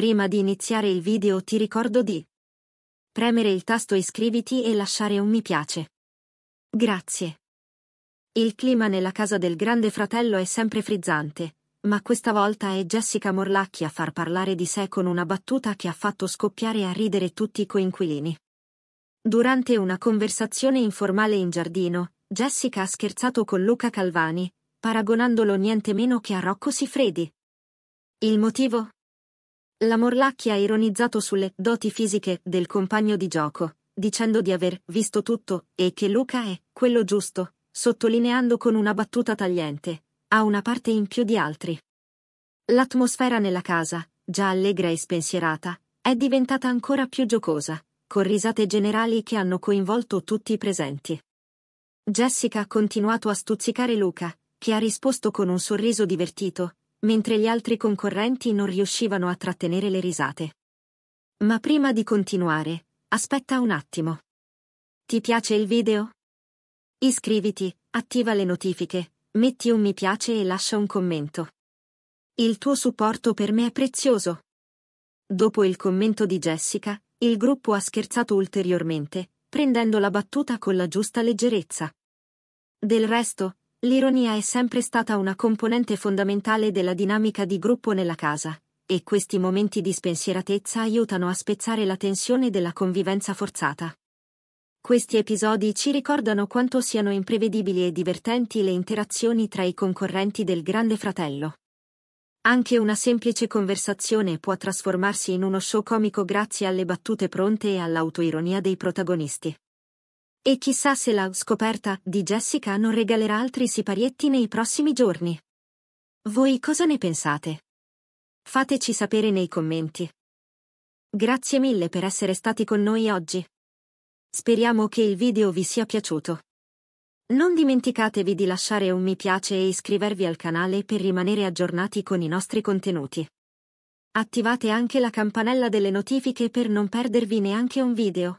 Prima di iniziare il video ti ricordo di premere il tasto iscriviti e lasciare un mi piace. Grazie. Il clima nella casa del grande fratello è sempre frizzante, ma questa volta è Jessica Morlacchi a far parlare di sé con una battuta che ha fatto scoppiare a ridere tutti i coinquilini. Durante una conversazione informale in giardino, Jessica ha scherzato con Luca Calvani, paragonandolo niente meno che a Rocco Siffredi. Il motivo? La Morlacchi ha ironizzato sulle doti fisiche del compagno di gioco, dicendo di aver visto tutto e che Luca è quello giusto, sottolineando con una battuta tagliente. Ha una parte in più di altri. L'atmosfera nella casa, già allegra e spensierata, è diventata ancora più giocosa, con risate generali che hanno coinvolto tutti i presenti. Jessica ha continuato a stuzzicare Luca, che ha risposto con un sorriso divertito, mentre gli altri concorrenti non riuscivano a trattenere le risate. Ma prima di continuare, aspetta un attimo. Ti piace il video? Iscriviti, attiva le notifiche, metti un mi piace e lascia un commento. Il tuo supporto per me è prezioso. Dopo il commento di Jessica, il gruppo ha scherzato ulteriormente, prendendo la battuta con la giusta leggerezza. Del resto, L'ironia è sempre stata una componente fondamentale della dinamica di gruppo nella casa, e questi momenti di spensieratezza aiutano a spezzare la tensione della convivenza forzata. Questi episodi ci ricordano quanto siano imprevedibili e divertenti le interazioni tra i concorrenti del Grande Fratello. Anche una semplice conversazione può trasformarsi in uno show comico grazie alle battute pronte e all'autoironia dei protagonisti. E chissà se la scoperta di Jessica non regalerà altri siparietti nei prossimi giorni. Voi cosa ne pensate? Fateci sapere nei commenti. Grazie mille per essere stati con noi oggi. Speriamo che il video vi sia piaciuto. Non dimenticatevi di lasciare un mi piace e iscrivervi al canale per rimanere aggiornati con i nostri contenuti. Attivate anche la campanella delle notifiche per non perdervi neanche un video.